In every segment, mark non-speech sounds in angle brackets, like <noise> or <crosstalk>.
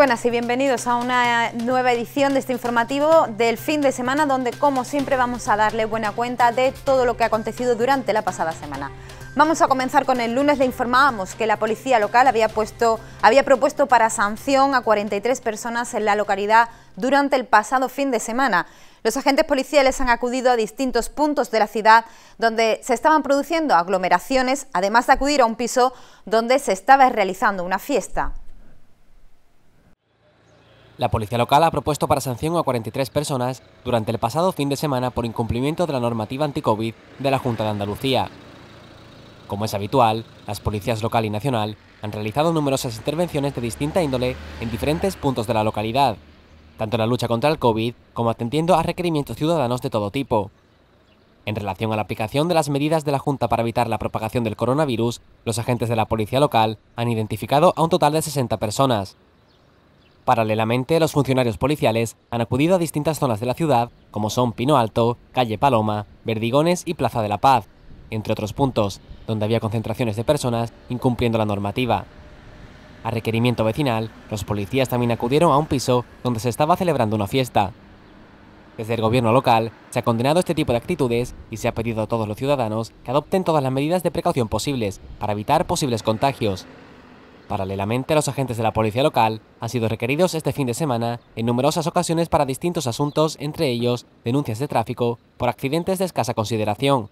buenas y bienvenidos a una nueva edición de este informativo del fin de semana donde como siempre vamos a darle buena cuenta de todo lo que ha acontecido durante la pasada semana. Vamos a comenzar con el lunes, le informábamos que la policía local había, puesto, había propuesto para sanción a 43 personas en la localidad durante el pasado fin de semana. Los agentes policiales han acudido a distintos puntos de la ciudad donde se estaban produciendo aglomeraciones, además de acudir a un piso donde se estaba realizando una fiesta. La policía local ha propuesto para sanción a 43 personas durante el pasado fin de semana por incumplimiento de la normativa anti-Covid de la Junta de Andalucía. Como es habitual, las policías local y nacional han realizado numerosas intervenciones de distinta índole en diferentes puntos de la localidad, tanto en la lucha contra el COVID como atendiendo a requerimientos ciudadanos de todo tipo. En relación a la aplicación de las medidas de la Junta para evitar la propagación del coronavirus, los agentes de la policía local han identificado a un total de 60 personas, Paralelamente, los funcionarios policiales han acudido a distintas zonas de la ciudad, como son Pino Alto, Calle Paloma, Verdigones y Plaza de la Paz, entre otros puntos, donde había concentraciones de personas incumpliendo la normativa. A requerimiento vecinal, los policías también acudieron a un piso donde se estaba celebrando una fiesta. Desde el gobierno local se ha condenado este tipo de actitudes y se ha pedido a todos los ciudadanos que adopten todas las medidas de precaución posibles para evitar posibles contagios, Paralelamente, los agentes de la policía local han sido requeridos este fin de semana en numerosas ocasiones para distintos asuntos, entre ellos denuncias de tráfico por accidentes de escasa consideración,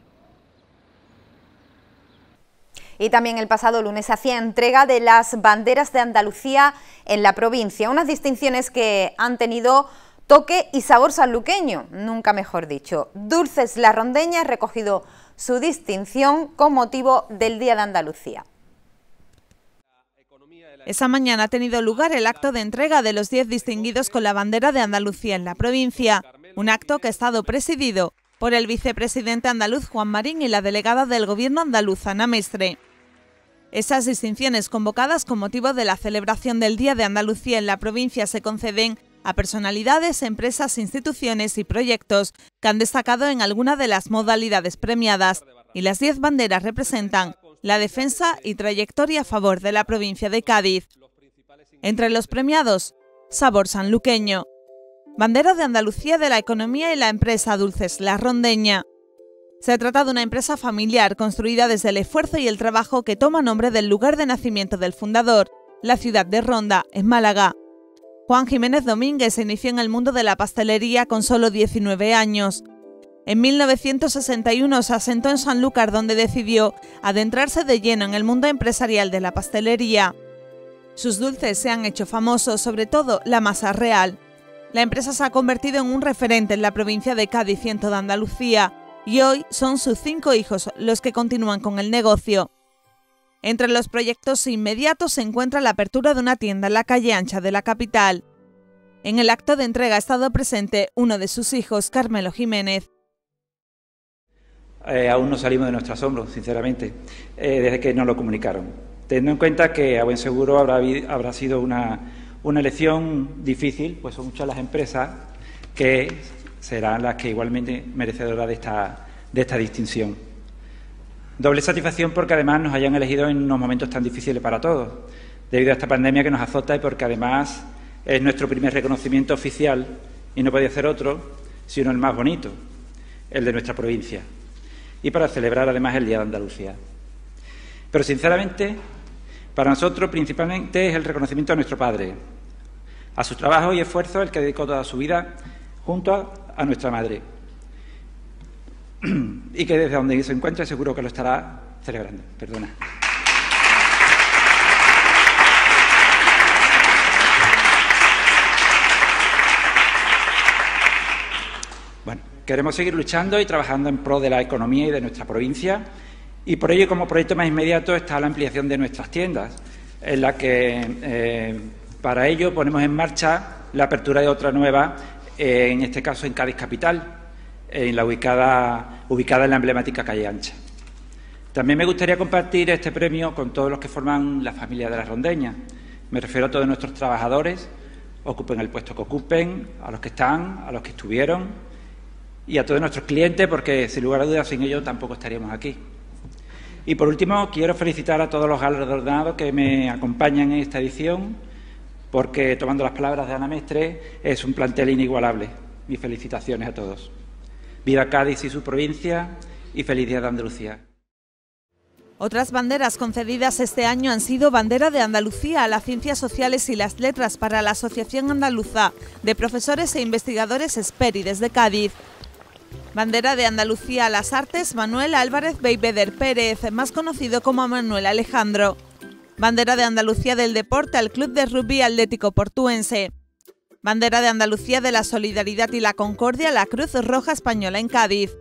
y también el pasado lunes hacía entrega de las banderas de Andalucía en la provincia, unas distinciones que han tenido toque y sabor sanluqueño, nunca mejor dicho. Dulces La Rondeña ha recogido su distinción con motivo del Día de Andalucía. Esa mañana ha tenido lugar el acto de entrega de los 10 distinguidos con la bandera de Andalucía en la provincia, un acto que ha estado presidido por el vicepresidente andaluz Juan Marín y la delegada del Gobierno andaluz Ana Mestre. Esas distinciones convocadas con motivo de la celebración del Día de Andalucía en la provincia se conceden a personalidades, empresas, instituciones y proyectos que han destacado en alguna de las modalidades premiadas y las 10 banderas representan la defensa y trayectoria a favor de la provincia de Cádiz. Entre los premiados, Sabor Sanluqueño, Bandera de Andalucía de la Economía y la empresa Dulces La Rondeña. Se trata de una empresa familiar construida desde el esfuerzo y el trabajo que toma nombre del lugar de nacimiento del fundador, la ciudad de Ronda, en Málaga. Juan Jiménez Domínguez se inició en el mundo de la pastelería con solo 19 años. En 1961 se asentó en Sanlúcar donde decidió adentrarse de lleno en el mundo empresarial de la pastelería. Sus dulces se han hecho famosos, sobre todo la masa real. La empresa se ha convertido en un referente en la provincia de Cádiz y en toda Andalucía, y hoy son sus cinco hijos los que continúan con el negocio. Entre los proyectos inmediatos se encuentra la apertura de una tienda en la calle ancha de la capital. En el acto de entrega ha estado presente uno de sus hijos, Carmelo Jiménez, eh, aún no salimos de nuestro asombro, sinceramente, eh, desde que nos lo comunicaron. Teniendo en cuenta que a buen seguro habrá, sido una, elección difícil, pues son muchas las empresas que serán las que igualmente merecedoras de esta, de esta distinción. Doble satisfacción porque además nos hayan elegido en unos momentos tan difíciles para todos, debido a esta pandemia que nos azota y porque además es nuestro primer reconocimiento oficial y no podía ser otro sino el más bonito, el de nuestra provincia y para celebrar además el Día de Andalucía. Pero sinceramente, para nosotros principalmente es el reconocimiento a nuestro padre, a su trabajo y esfuerzo el que dedicó toda su vida junto a, nuestra madre <clears throat> y que desde donde se encuentra seguro que lo estará celebrando. Perdona. Queremos seguir luchando y trabajando en pro de la economía y de nuestra provincia y por ello como proyecto más inmediato está la ampliación de nuestras tiendas, en la que eh, para ello ponemos en marcha la apertura de otra nueva, eh, en este caso en Cádiz Capital, en la ubicada, ubicada en la emblemática calle Ancha. También me gustaría compartir este premio con todos los que forman la familia de las rondeñas. Me refiero a todos nuestros trabajadores, ocupen el puesto que ocupen, a los que están, a los que estuvieron, y a todos nuestros clientes, porque sin lugar a dudas sin ellos tampoco estaríamos aquí. Y por último, quiero felicitar a todos los galardonados que me acompañan en esta edición, porque tomando las palabras de Ana Mestre, es un plantel inigualable. Mis felicitaciones a todos. Viva Cádiz y su provincia y feliz día de Andalucía. Otras banderas concedidas este año han sido Bandera de Andalucía a las Ciencias Sociales y las Letras para la Asociación Andaluza de Profesores e Investigadores esperides de Cádiz, Bandera de Andalucía a las Artes, Manuel Álvarez Beibeder Pérez, más conocido como Manuel Alejandro. Bandera de Andalucía del Deporte al Club de Rugby Atlético Portuense. Bandera de Andalucía de la Solidaridad y la Concordia, la Cruz Roja Española en Cádiz.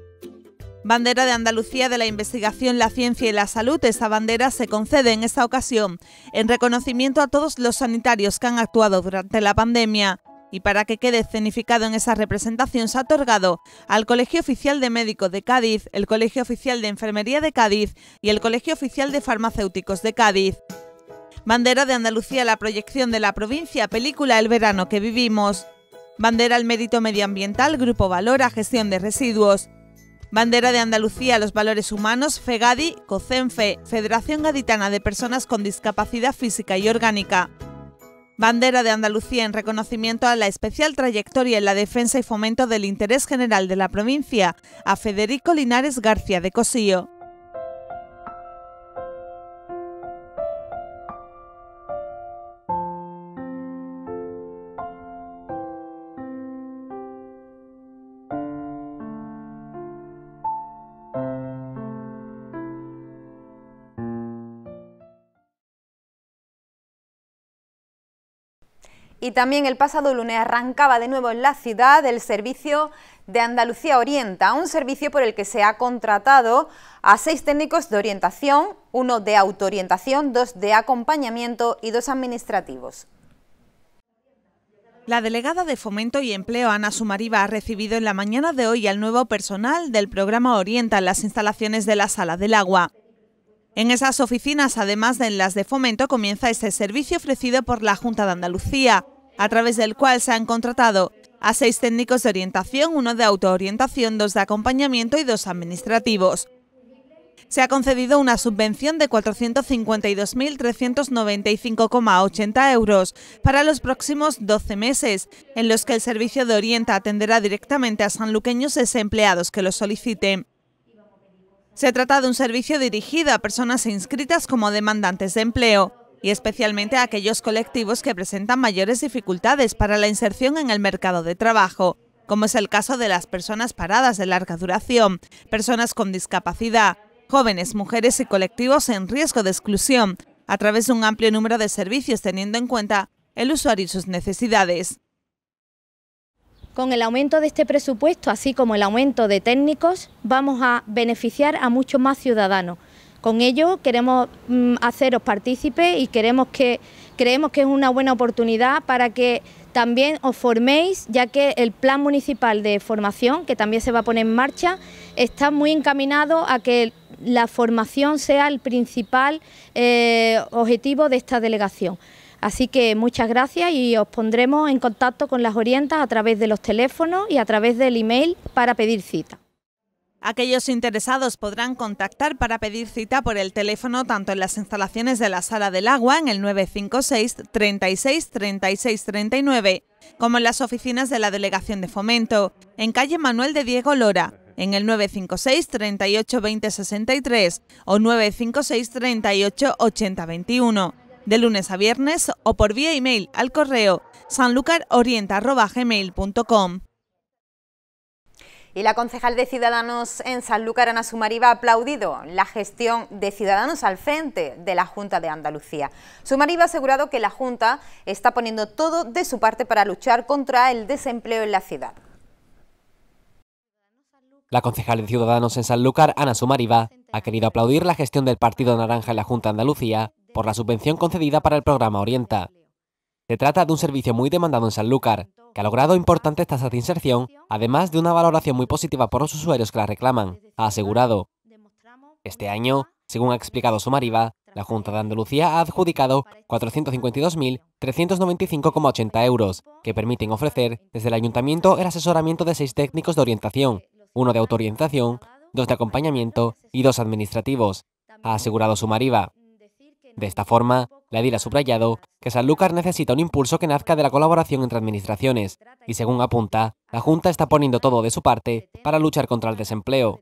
Bandera de Andalucía de la Investigación, la Ciencia y la Salud, esta bandera se concede en esta ocasión en reconocimiento a todos los sanitarios que han actuado durante la pandemia y para que quede escenificado en esa representación se ha otorgado al Colegio Oficial de Médicos de Cádiz, el Colegio Oficial de Enfermería de Cádiz y el Colegio Oficial de Farmacéuticos de Cádiz. Bandera de Andalucía, la proyección de la provincia, película El verano que vivimos. Bandera al mérito medioambiental, Grupo Valora, gestión de residuos. Bandera de Andalucía, los valores humanos, FEGADI, COCENFE, Federación Gaditana de Personas con Discapacidad Física y Orgánica. Bandera de Andalucía en reconocimiento a la especial trayectoria en la defensa y fomento del interés general de la provincia, a Federico Linares García de Cosío. Y también el pasado lunes arrancaba de nuevo en la ciudad el servicio de Andalucía Orienta, un servicio por el que se ha contratado a seis técnicos de orientación, uno de autoorientación, dos de acompañamiento y dos administrativos. La delegada de Fomento y Empleo, Ana Sumariva, ha recibido en la mañana de hoy al nuevo personal del programa Orienta en las instalaciones de la Sala del Agua. En esas oficinas, además de en las de Fomento, comienza este servicio ofrecido por la Junta de Andalucía a través del cual se han contratado a seis técnicos de orientación, uno de autoorientación, dos de acompañamiento y dos administrativos. Se ha concedido una subvención de 452.395,80 euros para los próximos 12 meses, en los que el servicio de Orienta atenderá directamente a sanluqueños desempleados que lo soliciten. Se trata de un servicio dirigido a personas inscritas como demandantes de empleo y especialmente a aquellos colectivos que presentan mayores dificultades para la inserción en el mercado de trabajo, como es el caso de las personas paradas de larga duración, personas con discapacidad, jóvenes, mujeres y colectivos en riesgo de exclusión, a través de un amplio número de servicios teniendo en cuenta el usuario y sus necesidades. Con el aumento de este presupuesto, así como el aumento de técnicos, vamos a beneficiar a muchos más ciudadanos, con ello queremos mm, haceros partícipes y queremos que, creemos que es una buena oportunidad para que también os forméis, ya que el plan municipal de formación, que también se va a poner en marcha, está muy encaminado a que la formación sea el principal eh, objetivo de esta delegación. Así que muchas gracias y os pondremos en contacto con las orientas a través de los teléfonos y a través del email para pedir cita. Aquellos interesados podrán contactar para pedir cita por el teléfono tanto en las instalaciones de la Sala del Agua en el 956 36 36 39 como en las oficinas de la Delegación de Fomento, en calle Manuel de Diego Lora, en el 956 38 20 63 o 956 38 80 21, de lunes a viernes o por vía email al correo sanlucarorienta.gmail.com. Y la concejal de Ciudadanos en Sanlúcar, Ana Sumariva, ha aplaudido la gestión de Ciudadanos al frente de la Junta de Andalucía. Sumariva ha asegurado que la Junta está poniendo todo de su parte para luchar contra el desempleo en la ciudad. La concejal de Ciudadanos en Sanlúcar, Ana Sumariva, ha querido aplaudir la gestión del Partido Naranja en la Junta de Andalucía por la subvención concedida para el programa Orienta. Se trata de un servicio muy demandado en Sanlúcar, que ha logrado importante tasas de inserción, además de una valoración muy positiva por los usuarios que la reclaman, ha asegurado. Este año, según ha explicado Sumariva, la Junta de Andalucía ha adjudicado 452.395,80 euros, que permiten ofrecer desde el ayuntamiento el asesoramiento de seis técnicos de orientación, uno de autoorientación, dos de acompañamiento y dos administrativos, ha asegurado Sumariva. De esta forma, la ha subrayado que Sanlúcar necesita un impulso que nazca de la colaboración entre administraciones y, según apunta, la Junta está poniendo todo de su parte para luchar contra el desempleo.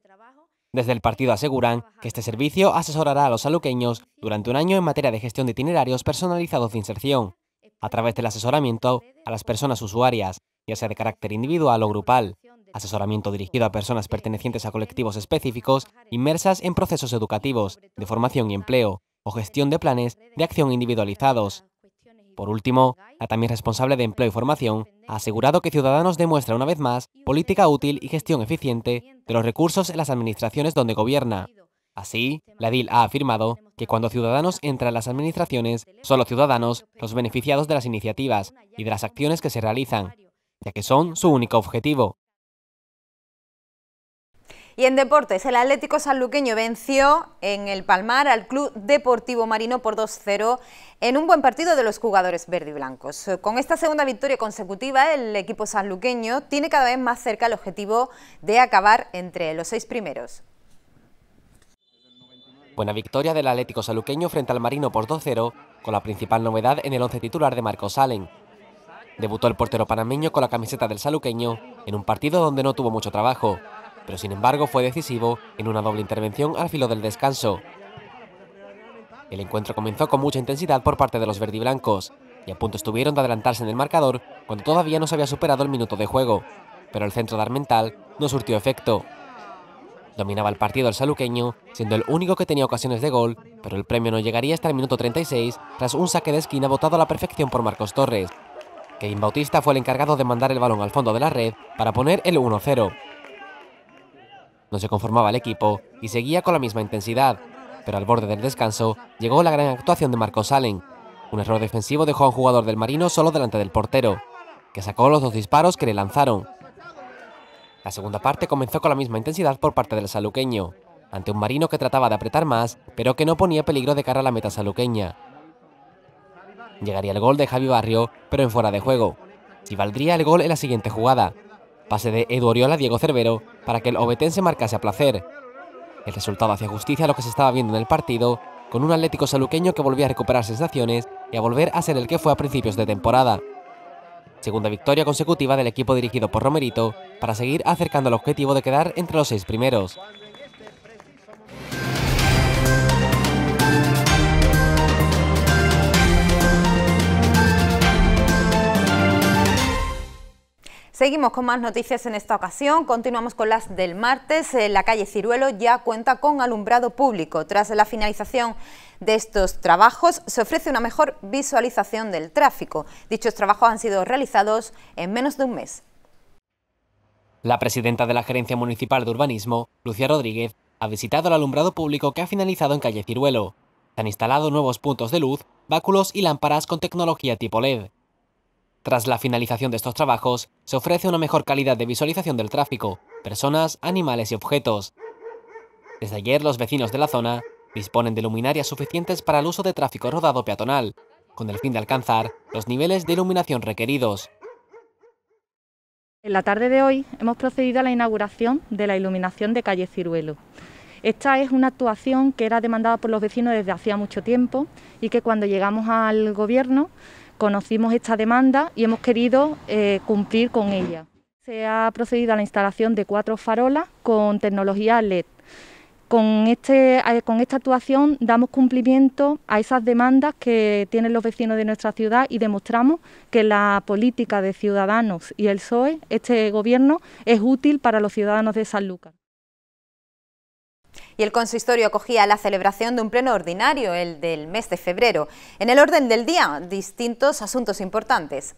Desde el partido aseguran que este servicio asesorará a los saluqueños durante un año en materia de gestión de itinerarios personalizados de inserción, a través del asesoramiento a las personas usuarias, ya sea de carácter individual o grupal, asesoramiento dirigido a personas pertenecientes a colectivos específicos inmersas en procesos educativos, de formación y empleo, o gestión de planes de acción individualizados. Por último, la también responsable de Empleo y Formación ha asegurado que Ciudadanos demuestra una vez más política útil y gestión eficiente de los recursos en las administraciones donde gobierna. Así, la DIL ha afirmado que cuando Ciudadanos entra en las administraciones, son los ciudadanos los beneficiados de las iniciativas y de las acciones que se realizan, ya que son su único objetivo, y en deportes, el Atlético Sanluqueño venció en el Palmar al Club Deportivo Marino por 2-0 en un buen partido de los jugadores verde y blancos. Con esta segunda victoria consecutiva, el equipo sanluqueño tiene cada vez más cerca el objetivo de acabar entre los seis primeros. Buena victoria del Atlético Saluqueño frente al Marino por 2-0, con la principal novedad en el once titular de Marcos Salen. Debutó el portero panameño con la camiseta del Saluqueño en un partido donde no tuvo mucho trabajo pero sin embargo fue decisivo en una doble intervención al filo del descanso. El encuentro comenzó con mucha intensidad por parte de los verdiblancos, y a punto estuvieron de adelantarse en el marcador cuando todavía no se había superado el minuto de juego, pero el centro de Armental no surtió efecto. Dominaba el partido el saluqueño, siendo el único que tenía ocasiones de gol, pero el premio no llegaría hasta el minuto 36 tras un saque de esquina votado a la perfección por Marcos Torres. Kevin Bautista fue el encargado de mandar el balón al fondo de la red para poner el 1-0 se conformaba el equipo y seguía con la misma intensidad, pero al borde del descanso llegó la gran actuación de Marcos Allen. Un error defensivo dejó a un jugador del Marino solo delante del portero, que sacó los dos disparos que le lanzaron. La segunda parte comenzó con la misma intensidad por parte del saluqueño, ante un Marino que trataba de apretar más, pero que no ponía peligro de cara a la meta saluqueña. Llegaría el gol de Javi Barrio, pero en fuera de juego, y valdría el gol en la siguiente jugada, Pase de Edu Oriola a Diego Cervero para que el se marcase a placer. El resultado hacía justicia a lo que se estaba viendo en el partido, con un Atlético saluqueño que volvía a recuperar sensaciones y a volver a ser el que fue a principios de temporada. Segunda victoria consecutiva del equipo dirigido por Romerito para seguir acercando al objetivo de quedar entre los seis primeros. Seguimos con más noticias en esta ocasión. Continuamos con las del martes. Eh, la calle Ciruelo ya cuenta con alumbrado público. Tras la finalización de estos trabajos se ofrece una mejor visualización del tráfico. Dichos trabajos han sido realizados en menos de un mes. La presidenta de la Gerencia Municipal de Urbanismo, Lucía Rodríguez, ha visitado el alumbrado público que ha finalizado en calle Ciruelo. Se han instalado nuevos puntos de luz, báculos y lámparas con tecnología tipo LED. Tras la finalización de estos trabajos, se ofrece una mejor calidad de visualización del tráfico, personas, animales y objetos. Desde ayer, los vecinos de la zona disponen de luminarias suficientes para el uso de tráfico rodado peatonal, con el fin de alcanzar los niveles de iluminación requeridos. En la tarde de hoy hemos procedido a la inauguración de la iluminación de calle Ciruelo. Esta es una actuación que era demandada por los vecinos desde hacía mucho tiempo y que cuando llegamos al gobierno Conocimos esta demanda y hemos querido eh, cumplir con ella. Se ha procedido a la instalación de cuatro farolas con tecnología LED. Este, con, esta actuación damos cumplimiento a esas demandas que tienen los vecinos de nuestra ciudad y demostramos que la política de Ciudadanos y el SOE, este gobierno, es útil para los ciudadanos de San Lucas y el consistorio acogía la celebración de un pleno ordinario, el del mes de febrero. En el orden del día, distintos asuntos importantes.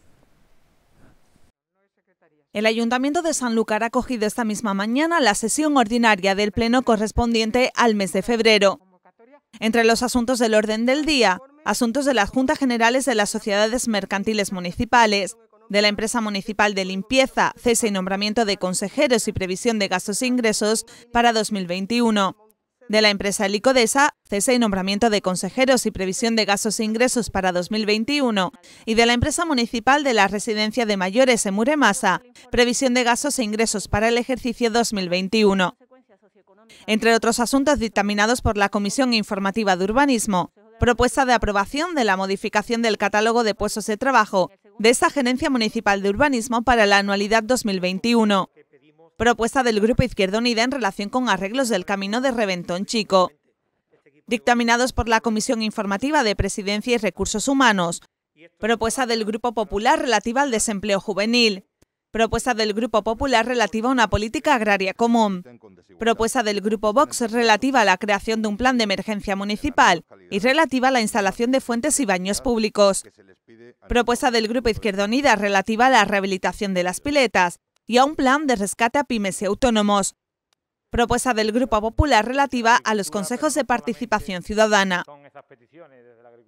El Ayuntamiento de Sanlúcar ha acogido esta misma mañana la sesión ordinaria del pleno correspondiente al mes de febrero. Entre los asuntos del orden del día, asuntos de las Juntas Generales de las Sociedades Mercantiles Municipales, de la empresa municipal de limpieza, cese y nombramiento de consejeros y previsión de gastos e ingresos para 2021 de la empresa Licodesa, cese y nombramiento de consejeros y previsión de gastos e ingresos para 2021, y de la empresa municipal de la residencia de mayores en Muremasa, previsión de gastos e ingresos para el ejercicio 2021. Entre otros asuntos dictaminados por la Comisión Informativa de Urbanismo, propuesta de aprobación de la modificación del catálogo de puestos de trabajo de esta Gerencia Municipal de Urbanismo para la anualidad 2021 propuesta del Grupo Izquierda Unida en relación con arreglos del camino de Reventón Chico, dictaminados por la Comisión Informativa de Presidencia y Recursos Humanos, propuesta del Grupo Popular relativa al desempleo juvenil, propuesta del Grupo Popular relativa a una política agraria común, propuesta del Grupo Vox relativa a la creación de un plan de emergencia municipal y relativa a la instalación de fuentes y baños públicos, propuesta del Grupo Izquierda Unida relativa a la rehabilitación de las piletas y a un plan de rescate a pymes y autónomos. Propuesta del Grupo Popular relativa a los consejos de participación ciudadana.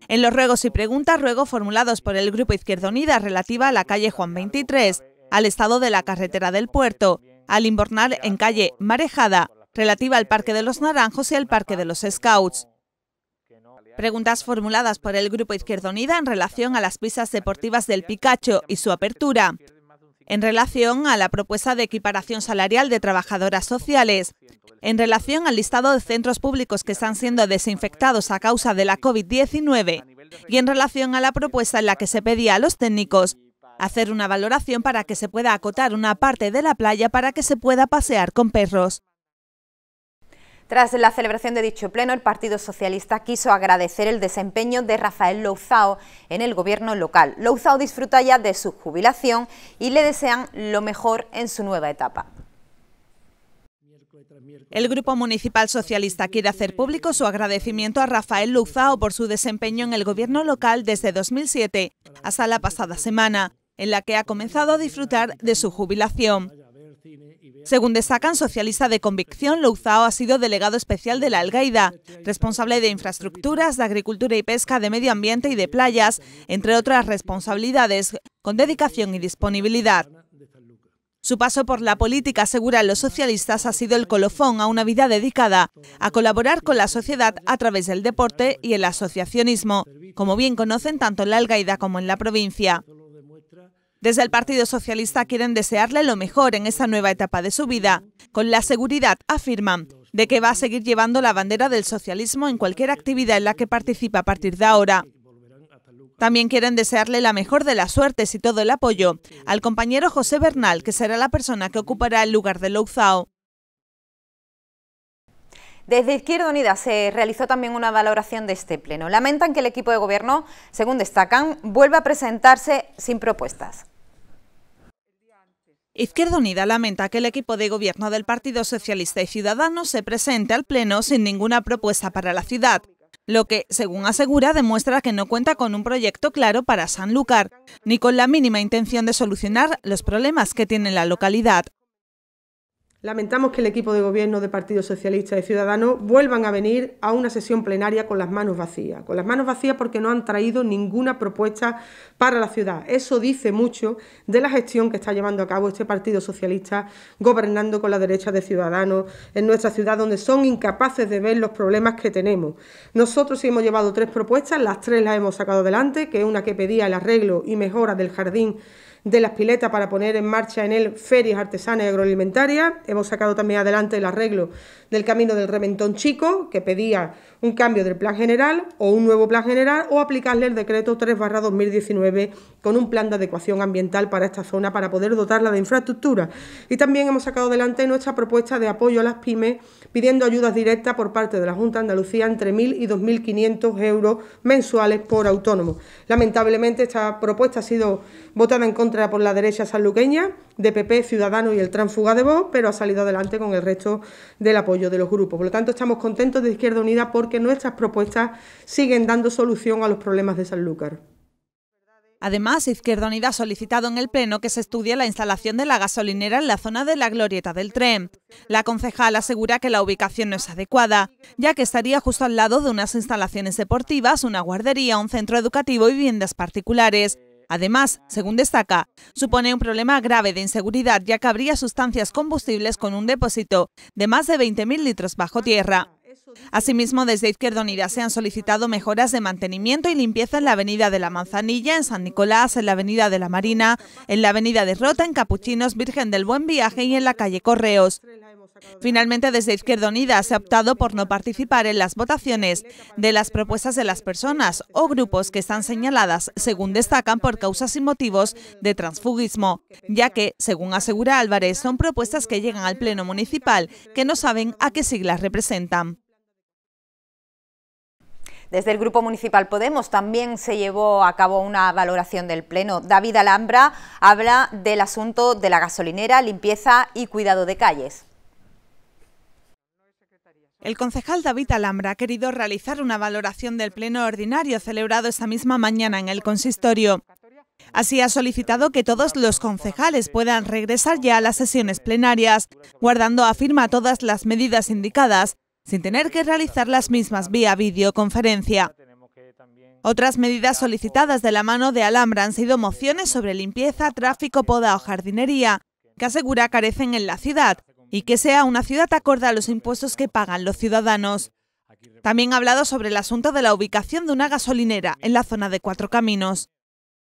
En los ruegos y preguntas, ruego formulados por el Grupo Izquierda Unida relativa a la calle Juan 23, al estado de la carretera del puerto, al inbornar en calle Marejada, relativa al Parque de los Naranjos y al Parque de los Scouts. Preguntas formuladas por el Grupo Izquierda Unida en relación a las pistas deportivas del Picacho y su apertura, en relación a la propuesta de equiparación salarial de trabajadoras sociales. En relación al listado de centros públicos que están siendo desinfectados a causa de la COVID-19 y en relación a la propuesta en la que se pedía a los técnicos hacer una valoración para que se pueda acotar una parte de la playa para que se pueda pasear con perros. Tras la celebración de dicho pleno, el Partido Socialista quiso agradecer el desempeño de Rafael Louzao en el gobierno local. Louzao disfruta ya de su jubilación y le desean lo mejor en su nueva etapa. El Grupo Municipal Socialista quiere hacer público su agradecimiento a Rafael Louzao por su desempeño en el gobierno local desde 2007 hasta la pasada semana, en la que ha comenzado a disfrutar de su jubilación. Según destacan, socialista de convicción, Louzao ha sido delegado especial de la Algaida, responsable de infraestructuras, de agricultura y pesca, de medio ambiente y de playas, entre otras responsabilidades, con dedicación y disponibilidad. Su paso por la política, aseguran los socialistas, ha sido el colofón a una vida dedicada a colaborar con la sociedad a través del deporte y el asociacionismo, como bien conocen tanto en la Algaida como en la provincia. Desde el Partido Socialista quieren desearle lo mejor en esta nueva etapa de su vida, con la seguridad, afirman, de que va a seguir llevando la bandera del socialismo en cualquier actividad en la que participa a partir de ahora. También quieren desearle la mejor de las suertes y todo el apoyo al compañero José Bernal, que será la persona que ocupará el lugar de Louzao. Desde Izquierda Unida se realizó también una valoración de este pleno. Lamentan que el equipo de gobierno, según destacan, vuelva a presentarse sin propuestas. Izquierda Unida lamenta que el equipo de gobierno del Partido Socialista y Ciudadanos se presente al Pleno sin ninguna propuesta para la ciudad, lo que, según asegura, demuestra que no cuenta con un proyecto claro para Sanlúcar, ni con la mínima intención de solucionar los problemas que tiene la localidad. Lamentamos que el equipo de gobierno de Partido Socialista y Ciudadanos vuelvan a venir a una sesión plenaria con las manos vacías. Con las manos vacías porque no han traído ninguna propuesta para la ciudad. Eso dice mucho de la gestión que está llevando a cabo este Partido Socialista gobernando con la derecha de Ciudadanos en nuestra ciudad, donde son incapaces de ver los problemas que tenemos. Nosotros hemos llevado tres propuestas, las tres las hemos sacado adelante, que es una que pedía el arreglo y mejora del jardín de las piletas para poner en marcha en él ferias artesanas y agroalimentarias. Hemos sacado también adelante el arreglo del camino del Reventón Chico, que pedía un cambio del plan general o un nuevo plan general o aplicarle el decreto 3-2019 con un plan de adecuación ambiental para esta zona para poder dotarla de infraestructura. Y también hemos sacado adelante nuestra propuesta de apoyo a las pymes pidiendo ayudas directas por parte de la Junta de Andalucía entre 1.000 y 2.500 euros mensuales por autónomo. Lamentablemente esta propuesta ha sido votada en contra contra por la derecha sanluqueña, de PP, Ciudadanos y el Transfuga de Vox, pero ha salido adelante con el resto del apoyo de los grupos. Por lo tanto, estamos contentos de Izquierda Unida porque nuestras propuestas siguen dando solución a los problemas de Sanlúcar. Además, Izquierda Unida ha solicitado en el Pleno que se estudie la instalación de la gasolinera en la zona de la glorieta del tren. La concejal asegura que la ubicación no es adecuada, ya que estaría justo al lado de unas instalaciones deportivas, una guardería, un centro educativo y viviendas particulares, Además, según destaca, supone un problema grave de inseguridad ya que habría sustancias combustibles con un depósito de más de 20.000 litros bajo ah, tierra. Asimismo, desde Izquierda Unida se han solicitado mejoras de mantenimiento y limpieza en la Avenida de la Manzanilla, en San Nicolás, en la Avenida de la Marina, en la Avenida de Rota, en Capuchinos, Virgen del Buen Viaje y en la calle Correos. Finalmente, desde Izquierda Unida se ha optado por no participar en las votaciones de las propuestas de las personas o grupos que están señaladas, según destacan, por causas y motivos de transfugismo, ya que, según asegura Álvarez, son propuestas que llegan al Pleno Municipal que no saben a qué siglas representan. Desde el Grupo Municipal Podemos también se llevó a cabo una valoración del Pleno. David Alhambra habla del asunto de la gasolinera, limpieza y cuidado de calles. El concejal David Alhambra ha querido realizar una valoración del pleno ordinario celebrado esta misma mañana en el consistorio. Así ha solicitado que todos los concejales puedan regresar ya a las sesiones plenarias, guardando a firma todas las medidas indicadas, sin tener que realizar las mismas vía videoconferencia. Otras medidas solicitadas de la mano de Alhambra han sido mociones sobre limpieza, tráfico, poda o jardinería, que asegura carecen en la ciudad, y que sea una ciudad acorde a los impuestos que pagan los ciudadanos. También ha hablado sobre el asunto de la ubicación de una gasolinera en la zona de Cuatro Caminos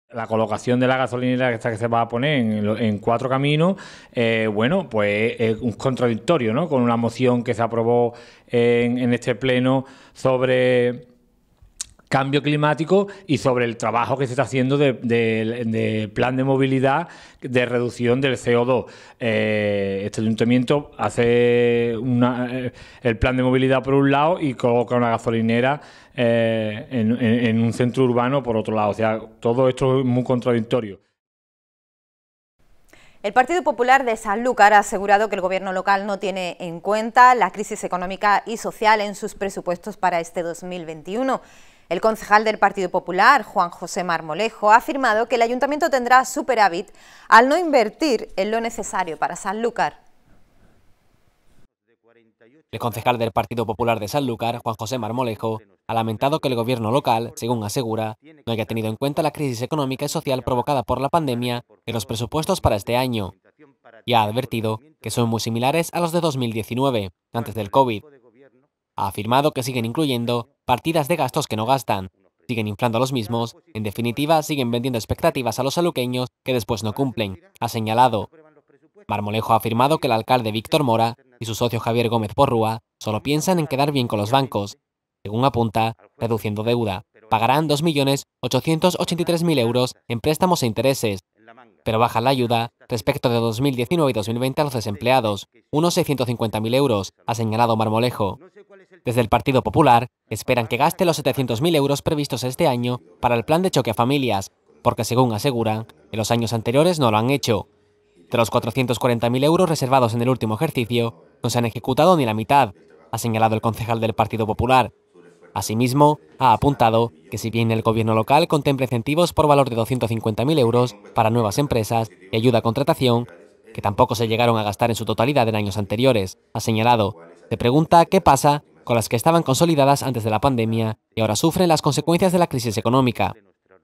la colocación de la gasolinera esta que se va a poner en, cuatro caminos, eh, bueno, pues es un contradictorio, ¿no? Con una moción que se aprobó en este pleno sobre cambio climático y sobre el trabajo que se está haciendo de, plan de movilidad de reducción del CO2. Eh, este ayuntamiento hace eh, el plan de movilidad por un lado y coloca una gasolinera eh, en, en un centro urbano por otro lado. O sea, todo esto es muy contradictorio. El Partido Popular de Sanlúcar ha asegurado que el gobierno local no tiene en cuenta la crisis económica y social en sus presupuestos para este 2021. El concejal del Partido Popular, Juan José Marmolejo, ha afirmado que el ayuntamiento tendrá superávit al no invertir en lo necesario para Sanlúcar. El concejal del Partido Popular de Sanlúcar, Juan José Marmolejo, ha lamentado que el gobierno local, según asegura, no haya tenido en cuenta la crisis económica y social provocada por la pandemia en los presupuestos para este año, y ha advertido que son muy similares a los de 2019, antes del COVID. Ha afirmado que siguen incluyendo partidas de gastos que no gastan, siguen inflando a los mismos, en definitiva siguen vendiendo expectativas a los aluqueños que después no cumplen, ha señalado. Marmolejo ha afirmado que el alcalde Víctor Mora y su socio Javier Gómez Porrúa solo piensan en quedar bien con los bancos, según apunta, reduciendo deuda. Pagarán 2.883.000 euros en préstamos e intereses, pero baja la ayuda respecto de 2019 y 2020 a los desempleados, unos 650.000 euros, ha señalado Marmolejo. Desde el Partido Popular esperan que gaste los 700.000 euros previstos este año para el plan de choque a familias, porque según aseguran, en los años anteriores no lo han hecho. De los 440.000 euros reservados en el último ejercicio, no se han ejecutado ni la mitad, ha señalado el concejal del Partido Popular, Asimismo, ha apuntado que si bien el gobierno local contempla incentivos por valor de 250.000 euros para nuevas empresas y ayuda a contratación, que tampoco se llegaron a gastar en su totalidad en años anteriores, ha señalado, se pregunta qué pasa con las que estaban consolidadas antes de la pandemia y ahora sufren las consecuencias de la crisis económica.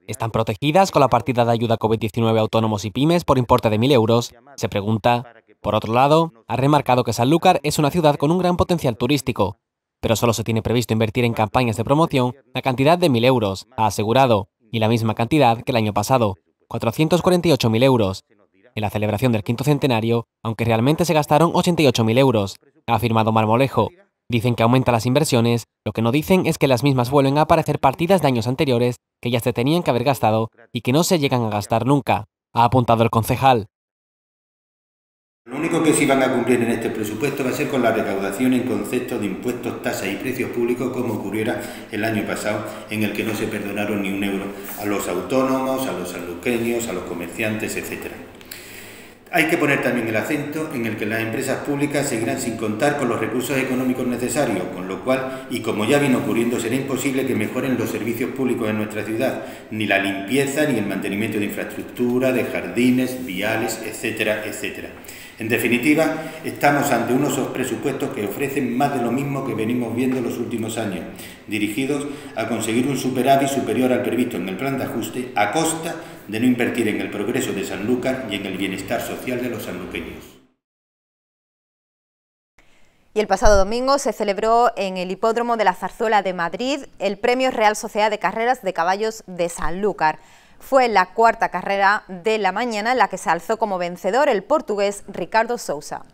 ¿Están protegidas con la partida de ayuda COVID-19 autónomos y pymes por importe de 1.000 euros? Se pregunta. Por otro lado, ha remarcado que Sanlúcar es una ciudad con un gran potencial turístico, pero solo se tiene previsto invertir en campañas de promoción la cantidad de 1.000 euros, ha asegurado, y la misma cantidad que el año pasado, 448.000 euros. En la celebración del quinto centenario, aunque realmente se gastaron 88.000 euros, ha afirmado Marmolejo. Dicen que aumenta las inversiones, lo que no dicen es que las mismas vuelven a aparecer partidas de años anteriores que ya se tenían que haber gastado y que no se llegan a gastar nunca, ha apuntado el concejal. Lo único que sí van a cumplir en este presupuesto va a ser con la recaudación en concepto de impuestos, tasas y precios públicos, como ocurriera el año pasado, en el que no se perdonaron ni un euro a los autónomos, a los sanluqueños, a los comerciantes, etc. Hay que poner también el acento en el que las empresas públicas seguirán sin contar con los recursos económicos necesarios, con lo cual, y como ya vino ocurriendo, será imposible que mejoren los servicios públicos en nuestra ciudad, ni la limpieza, ni el mantenimiento de infraestructura, de jardines, viales, etcétera, etcétera. En definitiva, estamos ante unos presupuestos que ofrecen más de lo mismo que venimos viendo en los últimos años, dirigidos a conseguir un superávit superior al previsto en el plan de ajuste a costa de no invertir en el progreso de Sanlúcar y en el bienestar social de los sanluqueños. Y el pasado domingo se celebró en el Hipódromo de la Zarzuela de Madrid el Premio Real Sociedad de Carreras de Caballos de Sanlúcar. Fue la cuarta carrera de la mañana en la que se alzó como vencedor el portugués Ricardo Sousa.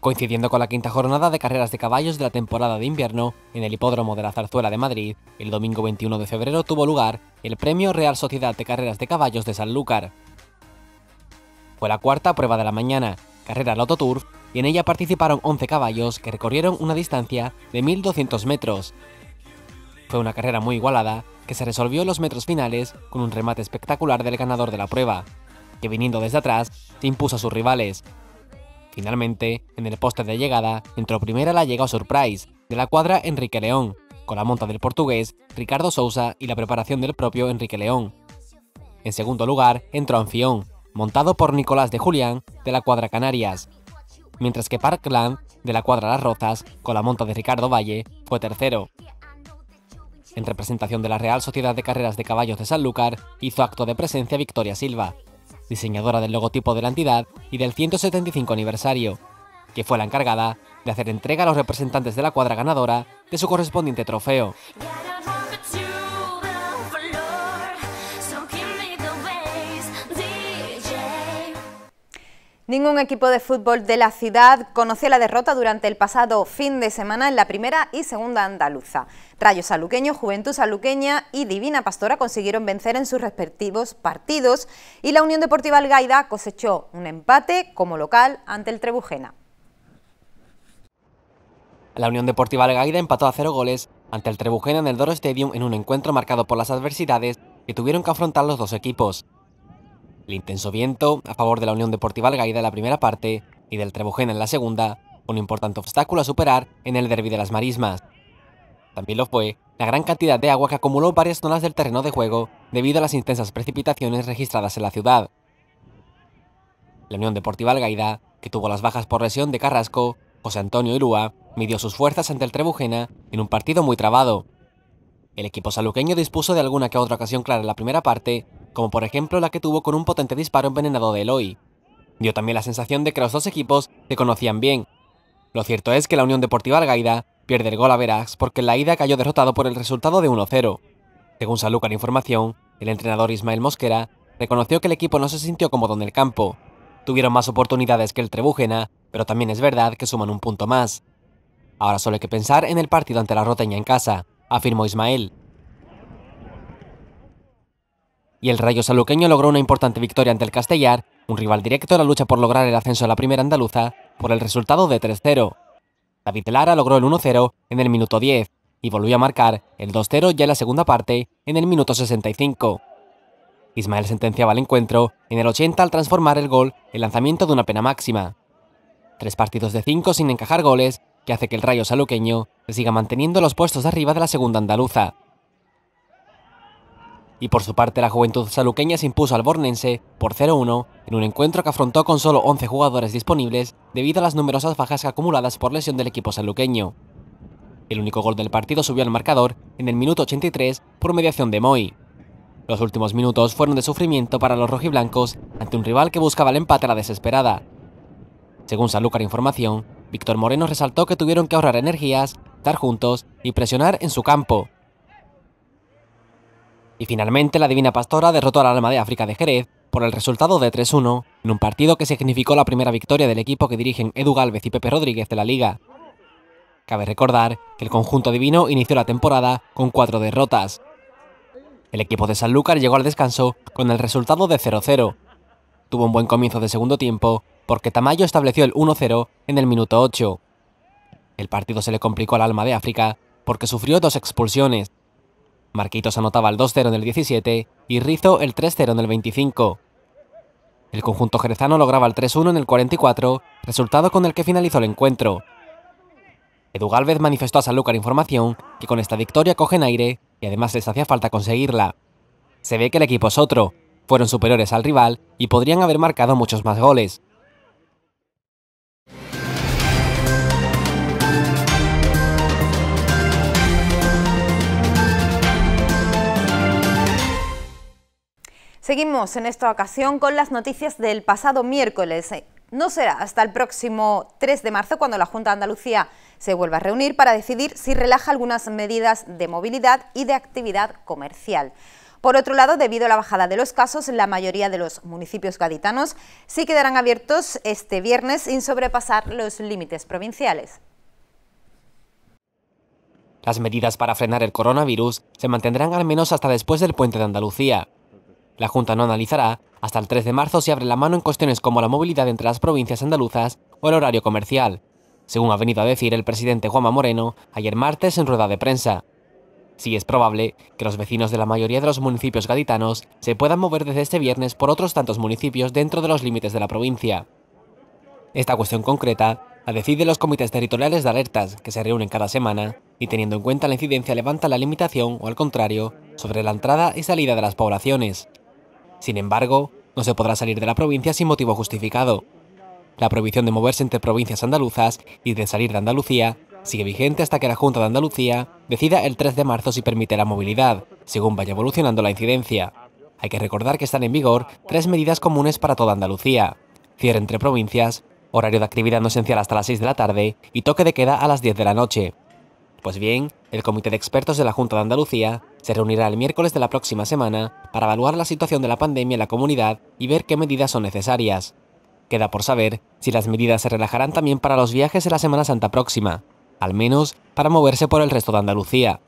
Coincidiendo con la quinta jornada de carreras de caballos de la temporada de invierno, en el hipódromo de la Zarzuela de Madrid, el domingo 21 de febrero tuvo lugar el Premio Real Sociedad de Carreras de Caballos de Sanlúcar. Fue la cuarta prueba de la mañana, carrera Loto Turf, y en ella participaron 11 caballos que recorrieron una distancia de 1.200 metros, fue una carrera muy igualada que se resolvió en los metros finales con un remate espectacular del ganador de la prueba, que viniendo desde atrás se impuso a sus rivales. Finalmente, en el poste de llegada, entró primera la llega Surprise, de la cuadra Enrique León, con la monta del portugués Ricardo Sousa y la preparación del propio Enrique León. En segundo lugar, entró Anfion, montado por Nicolás de Julián, de la cuadra Canarias, mientras que Parkland, de la cuadra Las Rozas, con la monta de Ricardo Valle, fue tercero. En representación de la Real Sociedad de Carreras de Caballos de Sanlúcar, hizo acto de presencia Victoria Silva, diseñadora del logotipo de la entidad y del 175 aniversario, que fue la encargada de hacer entrega a los representantes de la cuadra ganadora de su correspondiente trofeo. Ningún equipo de fútbol de la ciudad conoció la derrota durante el pasado fin de semana en la primera y segunda andaluza. Rayo Saluqueño, Juventud Saluqueña y Divina Pastora consiguieron vencer en sus respectivos partidos y la Unión Deportiva Algaida cosechó un empate como local ante el Trebujena. La Unión Deportiva Algaida empató a cero goles ante el Trebujena en el Doro Stadium en un encuentro marcado por las adversidades que tuvieron que afrontar los dos equipos. El intenso viento, a favor de la Unión Deportiva Algaida en la primera parte y del Trebujena en la segunda, un importante obstáculo a superar en el derby de las marismas. También lo fue la gran cantidad de agua que acumuló varias zonas del terreno de juego debido a las intensas precipitaciones registradas en la ciudad. La Unión Deportiva Algaida, que tuvo las bajas por lesión de Carrasco, José Antonio Irúa, midió sus fuerzas ante el Trebujena en un partido muy trabado. El equipo saluqueño dispuso de alguna que otra ocasión clara en la primera parte, como por ejemplo la que tuvo con un potente disparo envenenado de Eloy. Dio también la sensación de que los dos equipos se conocían bien. Lo cierto es que la Unión Deportiva Algaida pierde el gol a Verax porque la ida cayó derrotado por el resultado de 1-0. Según Sanlúcar Información, el entrenador Ismael Mosquera reconoció que el equipo no se sintió cómodo en el campo. Tuvieron más oportunidades que el Trebujena, pero también es verdad que suman un punto más. Ahora solo hay que pensar en el partido ante la Roteña en casa, afirmó Ismael y el Rayo Saluqueño logró una importante victoria ante el Castellar, un rival directo en la lucha por lograr el ascenso a la primera andaluza, por el resultado de 3-0. David Lara logró el 1-0 en el minuto 10 y volvió a marcar el 2-0 ya en la segunda parte en el minuto 65. Ismael sentenciaba el encuentro en el 80 al transformar el gol el lanzamiento de una pena máxima. Tres partidos de cinco sin encajar goles, que hace que el Rayo Saluqueño se siga manteniendo los puestos arriba de la segunda andaluza y por su parte la Juventud Saluqueña se impuso al Bornense por 0-1 en un encuentro que afrontó con solo 11 jugadores disponibles debido a las numerosas bajas acumuladas por lesión del equipo saluqueño. El único gol del partido subió al marcador en el minuto 83 por mediación de Moy. Los últimos minutos fueron de sufrimiento para los rojiblancos ante un rival que buscaba el empate a la desesperada. Según Sanlúcar Información, Víctor Moreno resaltó que tuvieron que ahorrar energías, estar juntos y presionar en su campo, y finalmente la Divina Pastora derrotó al Alma de África de Jerez por el resultado de 3-1, en un partido que significó la primera victoria del equipo que dirigen Edu Galvez y Pepe Rodríguez de la Liga. Cabe recordar que el conjunto divino inició la temporada con cuatro derrotas. El equipo de Sanlúcar llegó al descanso con el resultado de 0-0. Tuvo un buen comienzo de segundo tiempo porque Tamayo estableció el 1-0 en el minuto 8. El partido se le complicó al alma de África porque sufrió dos expulsiones, Marquitos anotaba el 2-0 en el 17 y Rizo el 3-0 en el 25. El conjunto jerezano lograba el 3-1 en el 44, resultado con el que finalizó el encuentro. Edu Galvez manifestó a Sanlúcar información que con esta victoria cogen aire y además les hacía falta conseguirla. Se ve que el equipo es otro, fueron superiores al rival y podrían haber marcado muchos más goles, Seguimos en esta ocasión con las noticias del pasado miércoles. Eh, no será hasta el próximo 3 de marzo cuando la Junta de Andalucía se vuelva a reunir para decidir si relaja algunas medidas de movilidad y de actividad comercial. Por otro lado, debido a la bajada de los casos, la mayoría de los municipios gaditanos sí quedarán abiertos este viernes sin sobrepasar los límites provinciales. Las medidas para frenar el coronavirus se mantendrán al menos hasta después del puente de Andalucía, la Junta no analizará hasta el 3 de marzo si abre la mano en cuestiones como la movilidad entre las provincias andaluzas o el horario comercial, según ha venido a decir el presidente Juanma Moreno ayer martes en rueda de prensa. Sí es probable que los vecinos de la mayoría de los municipios gaditanos se puedan mover desde este viernes por otros tantos municipios dentro de los límites de la provincia. Esta cuestión concreta la deciden los comités territoriales de alertas, que se reúnen cada semana, y teniendo en cuenta la incidencia levanta la limitación, o al contrario, sobre la entrada y salida de las poblaciones. Sin embargo, no se podrá salir de la provincia sin motivo justificado. La prohibición de moverse entre provincias andaluzas y de salir de Andalucía sigue vigente hasta que la Junta de Andalucía decida el 3 de marzo si permite la movilidad, según vaya evolucionando la incidencia. Hay que recordar que están en vigor tres medidas comunes para toda Andalucía. Cierre entre provincias, horario de actividad no esencial hasta las 6 de la tarde y toque de queda a las 10 de la noche. Pues bien, el Comité de Expertos de la Junta de Andalucía se reunirá el miércoles de la próxima semana para evaluar la situación de la pandemia en la comunidad y ver qué medidas son necesarias. Queda por saber si las medidas se relajarán también para los viajes en la Semana Santa próxima, al menos para moverse por el resto de Andalucía.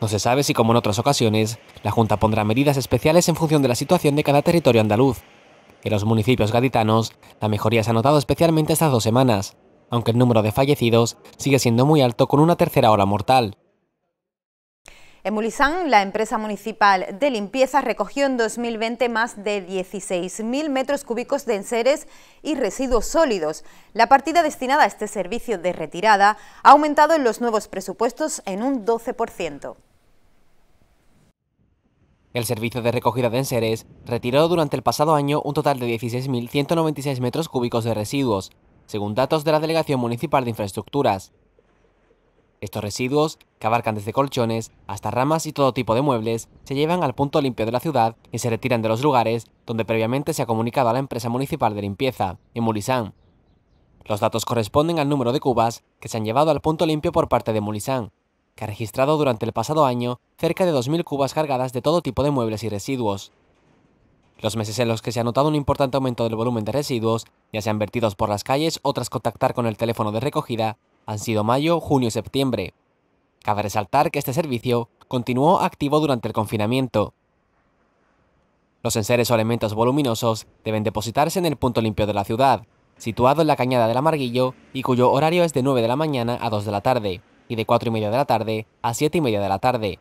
No se sabe si, como en otras ocasiones, la Junta pondrá medidas especiales en función de la situación de cada territorio andaluz. En los municipios gaditanos, la mejoría se ha notado especialmente estas dos semanas, aunque el número de fallecidos sigue siendo muy alto con una tercera ola mortal. En la empresa municipal de limpieza recogió en 2020 más de 16.000 metros cúbicos de enseres y residuos sólidos. La partida destinada a este servicio de retirada ha aumentado en los nuevos presupuestos en un 12%. El servicio de recogida de enseres retiró durante el pasado año un total de 16.196 metros cúbicos de residuos, según datos de la Delegación Municipal de Infraestructuras. Estos residuos, que abarcan desde colchones hasta ramas y todo tipo de muebles, se llevan al punto limpio de la ciudad y se retiran de los lugares donde previamente se ha comunicado a la empresa municipal de limpieza, en Mulisán. Los datos corresponden al número de cubas que se han llevado al punto limpio por parte de Mulisán, que ha registrado durante el pasado año cerca de 2.000 cubas cargadas de todo tipo de muebles y residuos. Los meses en los que se ha notado un importante aumento del volumen de residuos, ya sean vertidos por las calles o tras contactar con el teléfono de recogida, han sido mayo, junio y septiembre. Cabe resaltar que este servicio continuó activo durante el confinamiento. Los enseres o elementos voluminosos deben depositarse en el punto limpio de la ciudad, situado en la cañada del Amarguillo y cuyo horario es de 9 de la mañana a 2 de la tarde y de 4 y media de la tarde a 7 y media de la tarde.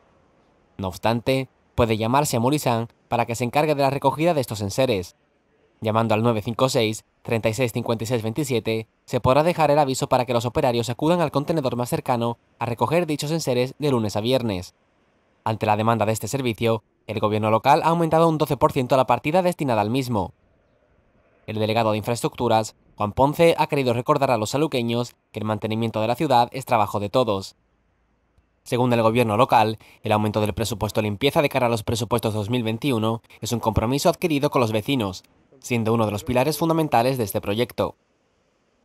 No obstante, puede llamarse a Morisán para que se encargue de la recogida de estos enseres, Llamando al 956 365627 se podrá dejar el aviso para que los operarios acudan al contenedor más cercano a recoger dichos enseres de lunes a viernes. Ante la demanda de este servicio, el gobierno local ha aumentado un 12% la partida destinada al mismo. El delegado de Infraestructuras, Juan Ponce, ha querido recordar a los saluqueños que el mantenimiento de la ciudad es trabajo de todos. Según el gobierno local, el aumento del presupuesto limpieza de cara a los presupuestos 2021 es un compromiso adquirido con los vecinos, siendo uno de los pilares fundamentales de este proyecto.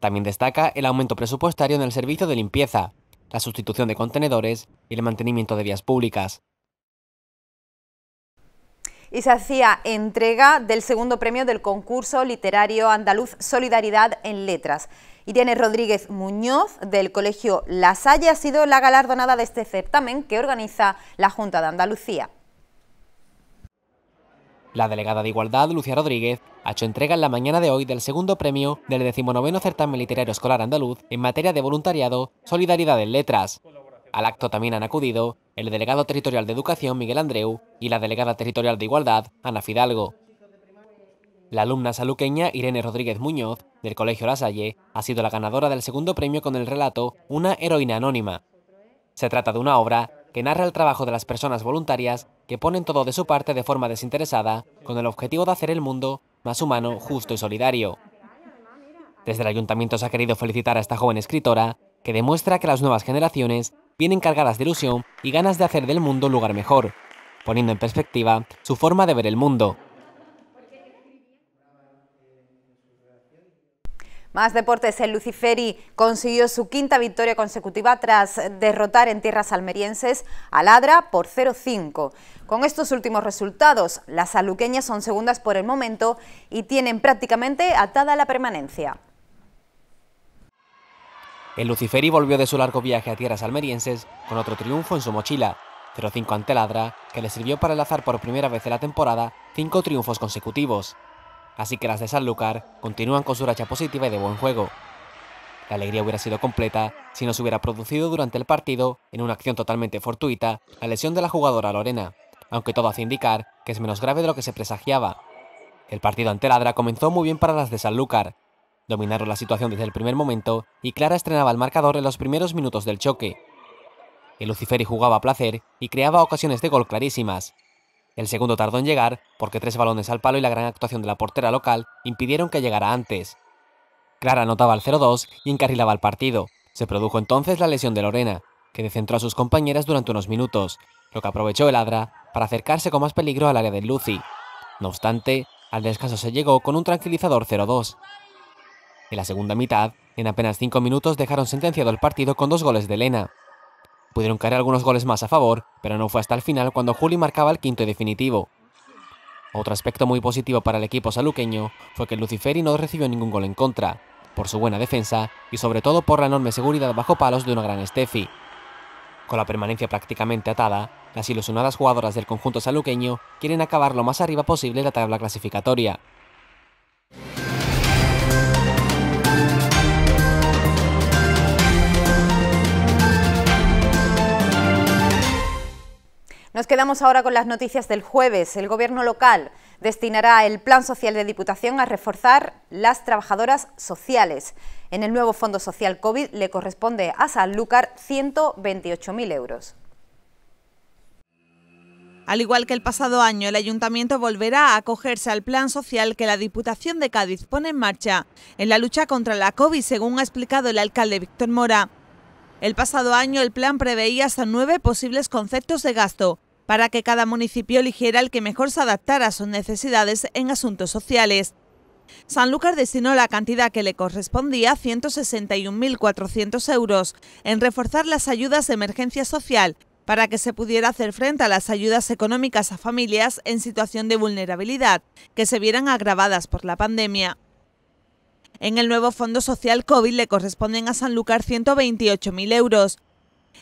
También destaca el aumento presupuestario en el servicio de limpieza, la sustitución de contenedores y el mantenimiento de vías públicas y se hacía entrega del segundo premio del concurso literario andaluz Solidaridad en Letras. Irene Rodríguez Muñoz del Colegio La Salle ha sido la galardonada de este certamen que organiza la Junta de Andalucía. La delegada de Igualdad, Lucía Rodríguez, ha hecho entrega en la mañana de hoy del segundo premio del decimonoveno certamen literario escolar andaluz en materia de voluntariado Solidaridad en Letras. Al acto también han acudido el delegado territorial de Educación Miguel Andreu y la delegada territorial de Igualdad Ana Fidalgo. La alumna saluqueña Irene Rodríguez Muñoz, del Colegio La Salle, ha sido la ganadora del segundo premio con el relato Una heroína anónima. Se trata de una obra que narra el trabajo de las personas voluntarias que ponen todo de su parte de forma desinteresada con el objetivo de hacer el mundo más humano, justo y solidario. Desde el ayuntamiento se ha querido felicitar a esta joven escritora, que demuestra que las nuevas generaciones vienen cargadas de ilusión y ganas de hacer del mundo un lugar mejor, poniendo en perspectiva su forma de ver el mundo, Más deportes, el Luciferi consiguió su quinta victoria consecutiva tras derrotar en tierras almerienses a Ladra por 0-5. Con estos últimos resultados, las aluqueñas son segundas por el momento y tienen prácticamente atada la permanencia. El Luciferi volvió de su largo viaje a tierras almerienses con otro triunfo en su mochila, 0-5 ante Ladra, que le sirvió para enlazar por primera vez en la temporada cinco triunfos consecutivos así que las de Sanlúcar continúan con su racha positiva y de buen juego. La alegría hubiera sido completa si no se hubiera producido durante el partido, en una acción totalmente fortuita, la lesión de la jugadora Lorena, aunque todo hace indicar que es menos grave de lo que se presagiaba. El partido ante Ladra comenzó muy bien para las de Sanlúcar. Dominaron la situación desde el primer momento y Clara estrenaba el marcador en los primeros minutos del choque. El Luciferi jugaba a placer y creaba ocasiones de gol clarísimas, el segundo tardó en llegar porque tres balones al palo y la gran actuación de la portera local impidieron que llegara antes. Clara anotaba el 0-2 y encarrilaba el partido. Se produjo entonces la lesión de Lorena, que descentró a sus compañeras durante unos minutos, lo que aprovechó el Adra para acercarse con más peligro al área del Lucy. No obstante, al descanso se llegó con un tranquilizador 0-2. En la segunda mitad, en apenas cinco minutos dejaron sentenciado el partido con dos goles de Elena. Pudieron caer algunos goles más a favor, pero no fue hasta el final cuando Juli marcaba el quinto y definitivo. Otro aspecto muy positivo para el equipo saluqueño fue que Luciferi no recibió ningún gol en contra, por su buena defensa y sobre todo por la enorme seguridad bajo palos de una gran Steffi. Con la permanencia prácticamente atada, las ilusionadas jugadoras del conjunto saluqueño quieren acabar lo más arriba posible la tabla clasificatoria. Nos quedamos ahora con las noticias del jueves. El Gobierno local destinará el Plan Social de Diputación a reforzar las trabajadoras sociales. En el nuevo Fondo Social COVID le corresponde a Sanlúcar 128.000 euros. Al igual que el pasado año, el Ayuntamiento volverá a acogerse al plan social que la Diputación de Cádiz pone en marcha en la lucha contra la COVID, según ha explicado el alcalde Víctor Mora. El pasado año el plan preveía hasta nueve posibles conceptos de gasto, para que cada municipio eligiera el que mejor se adaptara a sus necesidades en asuntos sociales. Sanlúcar destinó la cantidad que le correspondía, 161.400 euros, en reforzar las ayudas de emergencia social para que se pudiera hacer frente a las ayudas económicas a familias en situación de vulnerabilidad, que se vieran agravadas por la pandemia. En el nuevo Fondo Social COVID le corresponden a Sanlúcar 128.000 euros,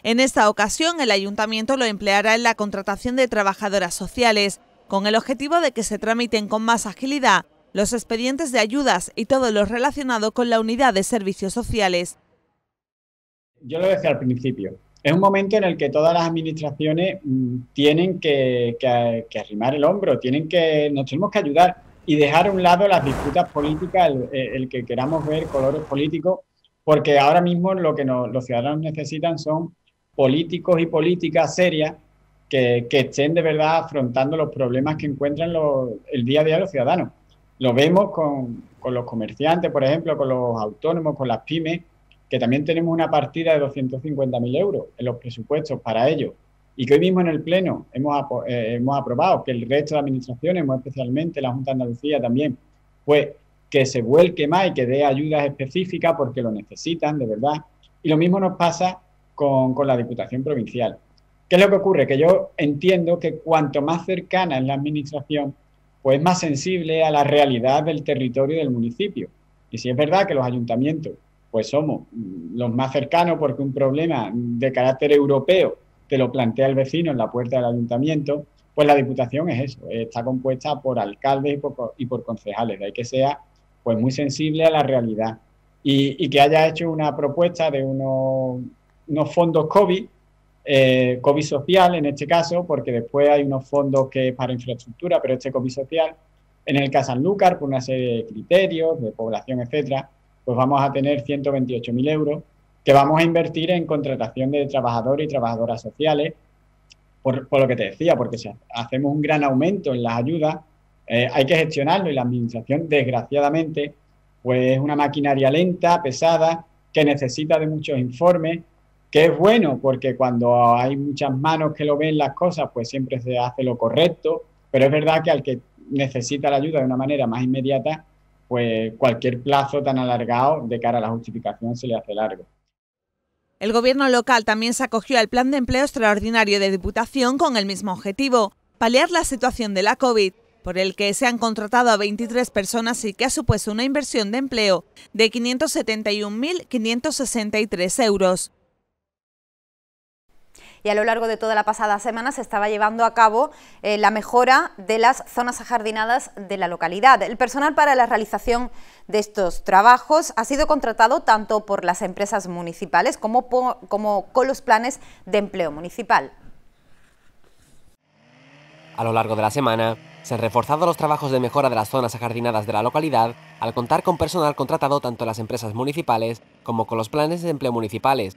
en esta ocasión, el ayuntamiento lo empleará en la contratación de trabajadoras sociales, con el objetivo de que se tramiten con más agilidad los expedientes de ayudas y todo lo relacionado con la unidad de servicios sociales. Yo lo decía al principio, es un momento en el que todas las administraciones mm, tienen que, arrimar el hombro, nos tenemos que ayudar y dejar a un lado las disputas políticas, el, que queramos ver colores políticos, porque ahora mismo lo que los ciudadanos necesitan son políticos y políticas serias que, estén de verdad afrontando los problemas que encuentran el día a día los ciudadanos. Lo vemos con, los comerciantes, por ejemplo, con los autónomos, con las pymes, que también tenemos una partida de 250.000 euros en los presupuestos para ellos y que hoy mismo en el Pleno hemos, eh, aprobado, que el resto de administraciones, especialmente la Junta de Andalucía también, pues que se vuelque más y que dé ayudas específicas porque lo necesitan de verdad. Y lo mismo nos pasa con, la Diputación Provincial. ¿Qué es lo que ocurre? Que yo entiendo que cuanto más cercana es la administración, pues más sensible a la realidad del territorio y del municipio. Y si es verdad que los ayuntamientos, pues somos los más cercanos porque un problema de carácter europeo te lo plantea el vecino en la puerta del ayuntamiento, pues la diputación es eso, está compuesta por alcaldes y por, concejales, Hay que sea pues muy sensible a la realidad. Y, y que haya hecho una propuesta de uno unos fondos COVID, eh, COVID social en este caso, porque después hay unos fondos que para infraestructura, pero este COVID social, en el Casanlúcar, por una serie de criterios, de población, etcétera, pues vamos a tener 128.000 euros que vamos a invertir en contratación de trabajadores y trabajadoras sociales, por, lo que te decía, porque si hacemos un gran aumento en las ayudas, eh, hay que gestionarlo y la administración, desgraciadamente, pues es una maquinaria lenta, pesada, que necesita de muchos informes, que es bueno porque cuando hay muchas manos que lo ven las cosas, pues siempre se hace lo correcto, pero es verdad que al que necesita la ayuda de una manera más inmediata, pues cualquier plazo tan alargado de cara a la justificación se le hace largo. El gobierno local también se acogió al plan de empleo extraordinario de Diputación con el mismo objetivo, paliar la situación de la COVID, por el que se han contratado a 23 personas y que ha supuesto una inversión de empleo de 571.563 euros y a lo largo de toda la pasada semana se estaba llevando a cabo eh, la mejora de las zonas ajardinadas de la localidad. El personal para la realización de estos trabajos ha sido contratado tanto por las empresas municipales como, como con los planes de empleo municipal. A lo largo de la semana, se han reforzado los trabajos de mejora de las zonas ajardinadas de la localidad al contar con personal contratado tanto las empresas municipales como con los planes de empleo municipales,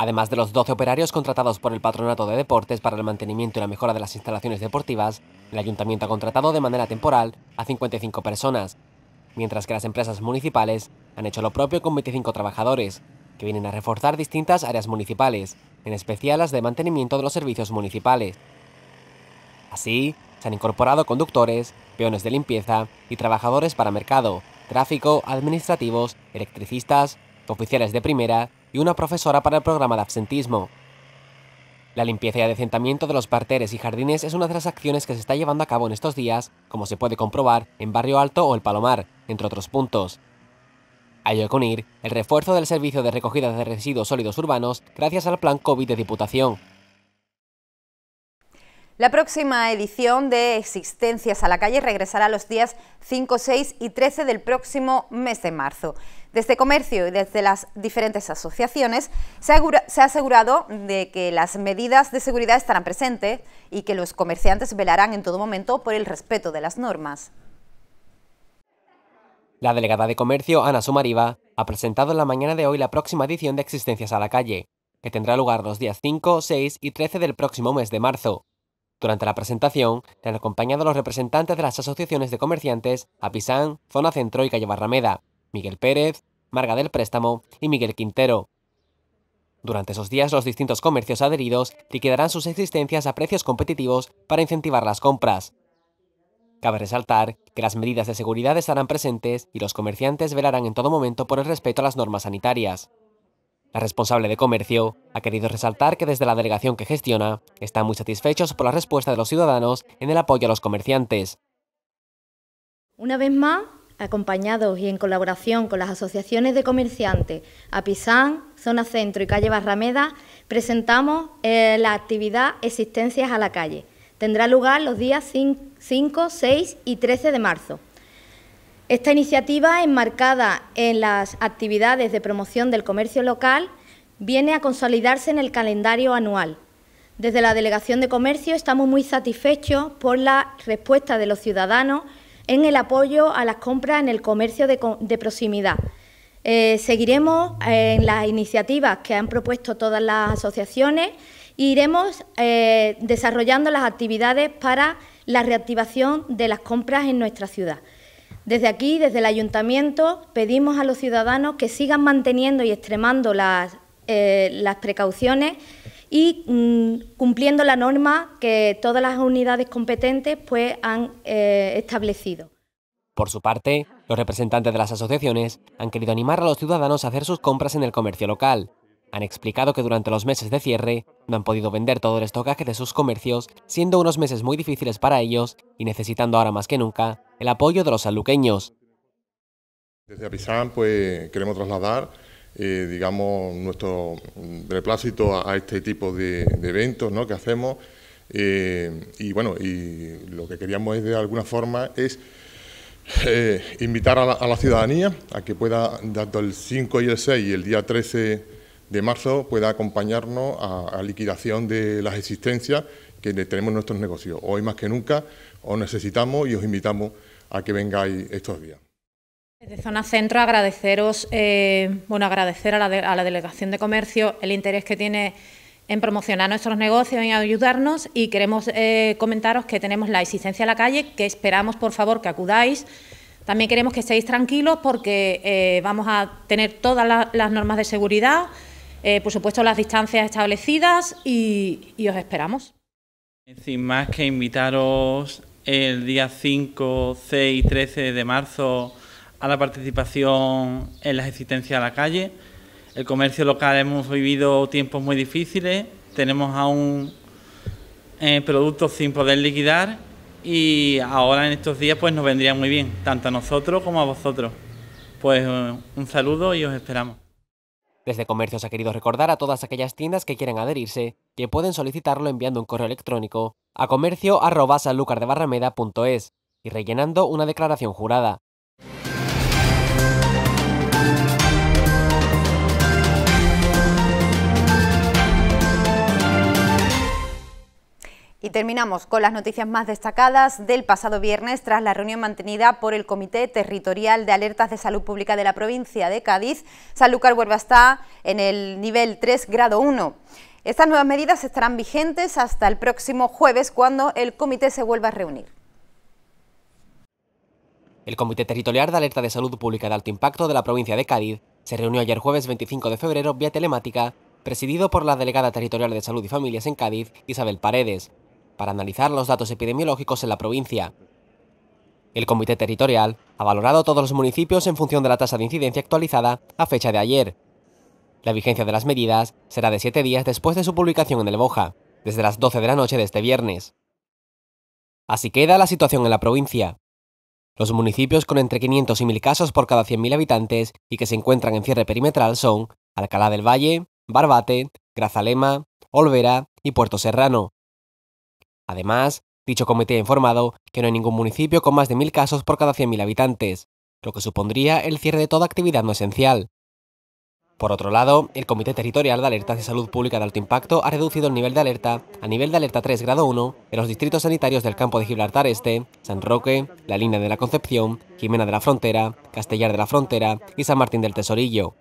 Además de los 12 operarios contratados por el Patronato de Deportes para el mantenimiento y la mejora de las instalaciones deportivas, el Ayuntamiento ha contratado de manera temporal a 55 personas, mientras que las empresas municipales han hecho lo propio con 25 trabajadores, que vienen a reforzar distintas áreas municipales, en especial las de mantenimiento de los servicios municipales. Así, se han incorporado conductores, peones de limpieza y trabajadores para mercado, tráfico, administrativos, electricistas, oficiales de primera y una profesora para el programa de absentismo. La limpieza y adecentamiento de los parteres y jardines es una de las acciones que se está llevando a cabo en estos días, como se puede comprobar en Barrio Alto o El Palomar, entre otros puntos. Hay que unir el refuerzo del servicio de recogida de residuos sólidos urbanos gracias al plan COVID de Diputación, la próxima edición de Existencias a la calle regresará los días 5, 6 y 13 del próximo mes de marzo. Desde Comercio y desde las diferentes asociaciones se, ha asegurado de que las medidas de seguridad estarán presentes y que los comerciantes velarán en todo momento por el respeto de las normas. La delegada de Comercio, Ana Sumariva, ha presentado en la mañana de hoy la próxima edición de Existencias a la calle, que tendrá lugar los días 5, 6 y 13 del próximo mes de marzo. Durante la presentación, le han acompañado los representantes de las asociaciones de comerciantes Apisán, Zona Centro y Calle Barrameda, Miguel Pérez, Marga del Préstamo y Miguel Quintero. Durante esos días, los distintos comercios adheridos liquidarán sus existencias a precios competitivos para incentivar las compras. Cabe resaltar que las medidas de seguridad estarán presentes y los comerciantes velarán en todo momento por el respeto a las normas sanitarias. La responsable de comercio ha querido resaltar que desde la delegación que gestiona están muy satisfechos por la respuesta de los ciudadanos en el apoyo a los comerciantes. Una vez más, acompañados y en colaboración con las asociaciones de comerciantes Apisán, Zona Centro y Calle Barrameda, presentamos eh, la actividad Existencias a la Calle. Tendrá lugar los días 5, 6 y 13 de marzo. Esta iniciativa, enmarcada en las actividades de promoción del comercio local, viene a consolidarse en el calendario anual. Desde la Delegación de Comercio estamos muy satisfechos por la respuesta de los ciudadanos en el apoyo a las compras en el comercio de, proximidad. Eh, seguiremos eh, en las iniciativas que han propuesto todas las asociaciones e iremos eh, desarrollando las actividades para la reactivación de las compras en nuestra ciudad. Desde aquí, desde el ayuntamiento, pedimos a los ciudadanos que sigan manteniendo y extremando las, eh, precauciones y mm, cumpliendo la norma que todas las unidades competentes pues, han eh, establecido. Por su parte, los representantes de las asociaciones han querido animar a los ciudadanos a hacer sus compras en el comercio local, han explicado que durante los meses de cierre no han podido vender todo el estocaje de sus comercios, siendo unos meses muy difíciles para ellos y necesitando ahora más que nunca el apoyo de los saluqueños. Desde Apisán pues, queremos trasladar eh, digamos, nuestro replácito a, este tipo de, eventos ¿no? que hacemos. Eh, y bueno, y lo que queríamos es de alguna forma es eh, invitar a la, a la, ciudadanía a que pueda, tanto el 5 y el 6 y el día 13 de marzo pueda acompañarnos a, a liquidación de las existencias que tenemos en nuestros negocios. Hoy más que nunca os necesitamos y os invitamos a que vengáis estos días. Desde Zona Centro agradeceros, eh, bueno, agradecer a la, Delegación de Comercio el interés que tiene en promocionar nuestros negocios y ayudarnos y queremos eh, comentaros que tenemos la existencia a la calle, que esperamos por favor que acudáis. También queremos que estéis tranquilos porque eh, vamos a tener todas las normas de seguridad. Eh, por supuesto las distancias establecidas y, os esperamos. Sin más que invitaros el día 5, 6 y 13 de marzo a la participación en las existencias de la calle. El comercio local hemos vivido tiempos muy difíciles, tenemos aún eh, productos sin poder liquidar y ahora en estos días pues nos vendría muy bien, tanto a nosotros como a vosotros. Pues un saludo y os esperamos. Desde Comercio se ha querido recordar a todas aquellas tiendas que quieren adherirse que pueden solicitarlo enviando un correo electrónico a comercio.sanlucardebarrameda.es y rellenando una declaración jurada. Y terminamos con las noticias más destacadas del pasado viernes tras la reunión mantenida por el Comité Territorial de Alertas de Salud Pública de la provincia de Cádiz. Sanlúcar vuelve a estar en el nivel 3, grado 1. Estas nuevas medidas estarán vigentes hasta el próximo jueves cuando el comité se vuelva a reunir. El Comité Territorial de Alerta de Salud Pública de Alto Impacto de la provincia de Cádiz se reunió ayer jueves 25 de febrero vía telemática, presidido por la delegada territorial de Salud y Familias en Cádiz, Isabel Paredes, para analizar los datos epidemiológicos en la provincia. El Comité Territorial ha valorado todos los municipios en función de la tasa de incidencia actualizada a fecha de ayer. La vigencia de las medidas será de siete días después de su publicación en el BOJA, desde las 12 de la noche de este viernes. Así queda la situación en la provincia. Los municipios con entre 500 y 1000 casos por cada 100.000 habitantes y que se encuentran en cierre perimetral son Alcalá del Valle, Barbate, Grazalema, Olvera y Puerto Serrano. Además, dicho comité ha informado que no hay ningún municipio con más de 1.000 casos por cada 100.000 habitantes, lo que supondría el cierre de toda actividad no esencial. Por otro lado, el Comité Territorial de Alertas de Salud Pública de Alto Impacto ha reducido el nivel de alerta a nivel de alerta 3 grado 1 en los distritos sanitarios del campo de Gibraltar Este, San Roque, La Línea de la Concepción, Jimena de la Frontera, Castellar de la Frontera y San Martín del Tesorillo.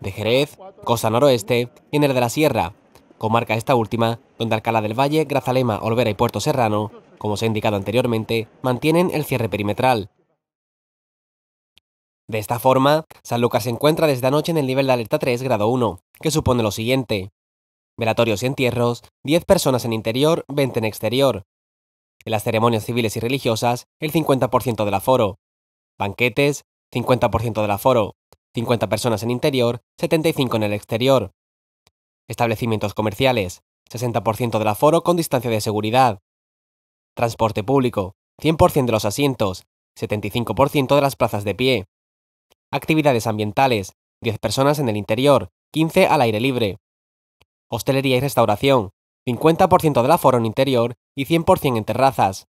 De Jerez, Costa Noroeste y en el de la Sierra, comarca esta última, donde Alcalá del Valle, Grazalema, Olvera y Puerto Serrano, como se ha indicado anteriormente, mantienen el cierre perimetral. De esta forma, San Lucas se encuentra desde anoche en el nivel de alerta 3, grado 1, que supone lo siguiente. Velatorios y entierros, 10 personas en interior, 20 en exterior. En las ceremonias civiles y religiosas, el 50% del aforo. Banquetes, 50% del aforo. 50 personas en interior, 75 en el exterior establecimientos comerciales, 60% del aforo con distancia de seguridad, transporte público, 100% de los asientos, 75% de las plazas de pie, actividades ambientales, 10 personas en el interior, 15 al aire libre, hostelería y restauración, 50% del aforo en interior y 100% en terrazas,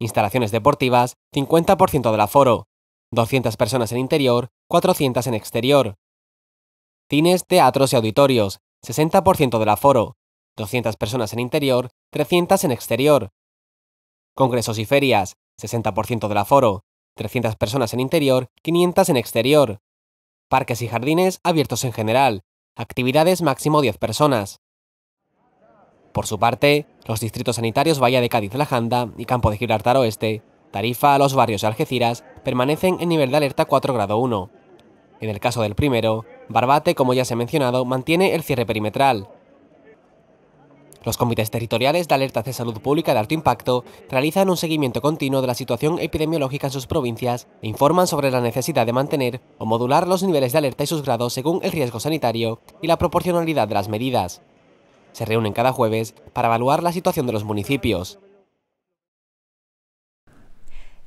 instalaciones deportivas, 50% del aforo, 200 personas en interior, 400 en exterior, cines, teatros y auditorios, 60% del aforo, 200 personas en interior, 300 en exterior. Congresos y ferias, 60% del aforo, 300 personas en interior, 500 en exterior. Parques y jardines abiertos en general, actividades máximo 10 personas. Por su parte, los distritos sanitarios Bahía de Cádiz-La Janda y Campo de Gibraltar Oeste, Tarifa, los barrios y Algeciras, permanecen en nivel de alerta 4 grado 1. En el caso del primero, Barbate, como ya se ha mencionado, mantiene el cierre perimetral. Los comités territoriales de alertas de salud pública de alto impacto realizan un seguimiento continuo de la situación epidemiológica en sus provincias e informan sobre la necesidad de mantener o modular los niveles de alerta y sus grados según el riesgo sanitario y la proporcionalidad de las medidas. Se reúnen cada jueves para evaluar la situación de los municipios.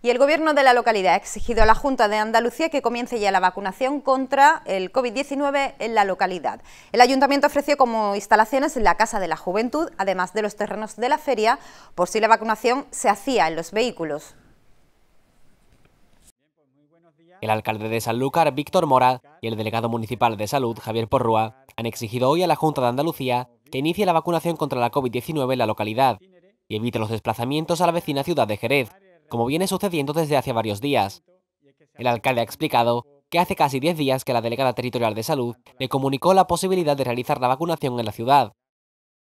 Y el Gobierno de la localidad ha exigido a la Junta de Andalucía que comience ya la vacunación contra el COVID-19 en la localidad. El Ayuntamiento ofreció como instalaciones la Casa de la Juventud, además de los terrenos de la feria, por si la vacunación se hacía en los vehículos. El alcalde de Sanlúcar, Víctor Mora, y el delegado municipal de Salud, Javier Porrua, han exigido hoy a la Junta de Andalucía que inicie la vacunación contra la COVID-19 en la localidad y evite los desplazamientos a la vecina ciudad de Jerez, como viene sucediendo desde hace varios días. El alcalde ha explicado que hace casi 10 días que la delegada territorial de salud le comunicó la posibilidad de realizar la vacunación en la ciudad.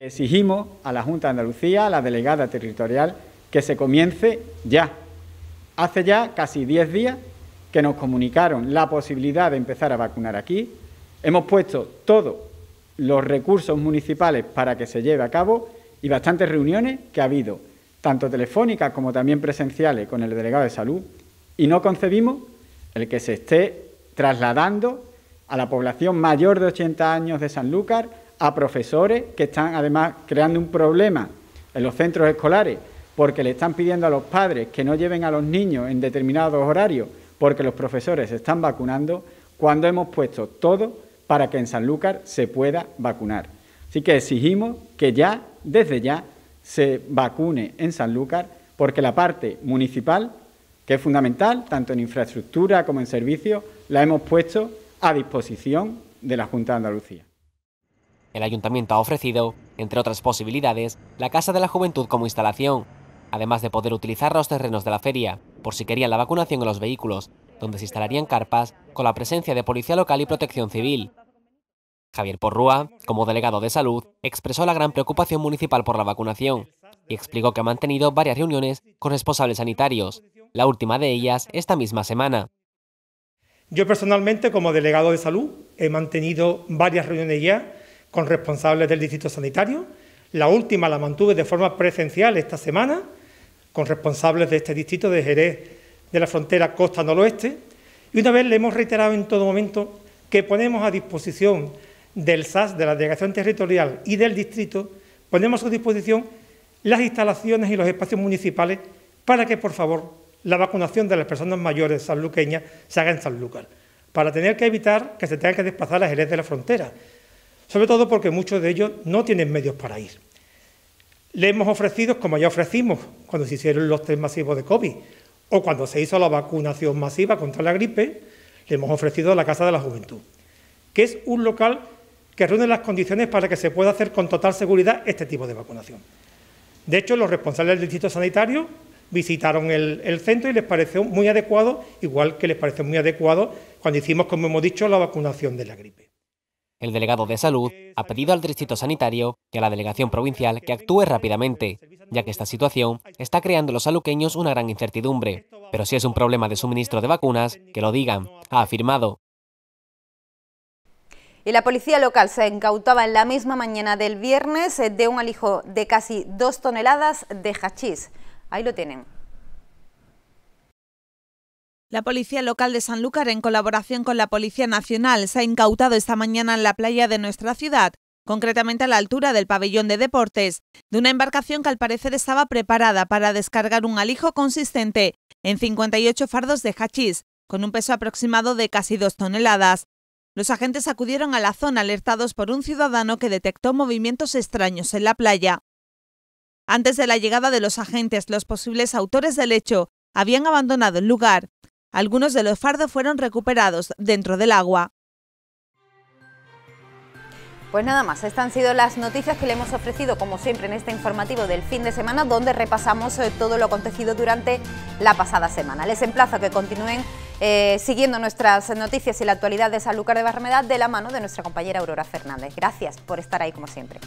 Exigimos a la Junta de Andalucía, a la delegada territorial, que se comience ya. Hace ya casi 10 días que nos comunicaron la posibilidad de empezar a vacunar aquí. Hemos puesto todos los recursos municipales para que se lleve a cabo y bastantes reuniones que ha habido tanto telefónicas como también presenciales, con el delegado de salud, y no concebimos el que se esté trasladando a la población mayor de 80 años de Sanlúcar, a profesores que están además creando un problema en los centros escolares, porque le están pidiendo a los padres que no lleven a los niños en determinados horarios, porque los profesores se están vacunando, cuando hemos puesto todo para que en Sanlúcar se pueda vacunar. Así que exigimos que ya, desde ya, se vacune en Sanlúcar, porque la parte municipal, que es fundamental, tanto en infraestructura como en servicios, la hemos puesto a disposición de la Junta de Andalucía. El ayuntamiento ha ofrecido, entre otras posibilidades, la Casa de la Juventud como instalación, además de poder utilizar los terrenos de la feria, por si querían la vacunación en los vehículos, donde se instalarían carpas con la presencia de policía local y protección civil, Javier Porrúa, como delegado de salud, expresó la gran preocupación municipal por la vacunación y explicó que ha mantenido varias reuniones con responsables sanitarios, la última de ellas esta misma semana. Yo personalmente, como delegado de salud, he mantenido varias reuniones ya con responsables del distrito sanitario. La última la mantuve de forma presencial esta semana con responsables de este distrito de Jerez de la frontera costa noroeste. Y una vez le hemos reiterado en todo momento que ponemos a disposición del SAS, de la Delegación Territorial y del Distrito, ponemos a su disposición las instalaciones y los espacios municipales para que, por favor, la vacunación de las personas mayores sanluqueñas se haga en Sanlúcar, para tener que evitar que se tengan que desplazar a jerez de la frontera, sobre todo porque muchos de ellos no tienen medios para ir. Le hemos ofrecido, como ya ofrecimos cuando se hicieron los test masivos de COVID o cuando se hizo la vacunación masiva contra la gripe, le hemos ofrecido la Casa de la Juventud, que es un local que reúnen las condiciones para que se pueda hacer con total seguridad este tipo de vacunación. De hecho, los responsables del distrito sanitario visitaron el, centro y les pareció muy adecuado, igual que les pareció muy adecuado cuando hicimos, como hemos dicho, la vacunación de la gripe. El delegado de salud ha pedido al distrito sanitario y a la delegación provincial que actúe rápidamente, ya que esta situación está creando a los aluqueños una gran incertidumbre. Pero si es un problema de suministro de vacunas, que lo digan, ha afirmado. Y la policía local se incautaba en la misma mañana del viernes eh, de un alijo de casi dos toneladas de hachís. Ahí lo tienen. La policía local de Sanlúcar, en colaboración con la Policía Nacional, se ha incautado esta mañana en la playa de nuestra ciudad, concretamente a la altura del pabellón de deportes, de una embarcación que al parecer estaba preparada para descargar un alijo consistente en 58 fardos de hachís, con un peso aproximado de casi dos toneladas. Los agentes acudieron a la zona alertados por un ciudadano que detectó movimientos extraños en la playa. Antes de la llegada de los agentes, los posibles autores del hecho habían abandonado el lugar. Algunos de los fardos fueron recuperados dentro del agua. Pues nada más, estas han sido las noticias que le hemos ofrecido, como siempre, en este informativo del fin de semana, donde repasamos eh, todo lo acontecido durante la pasada semana. Les emplazo a que continúen eh, siguiendo nuestras noticias y la actualidad de Lucar de Barrameda de la mano de nuestra compañera Aurora Fernández. Gracias por estar ahí, como siempre.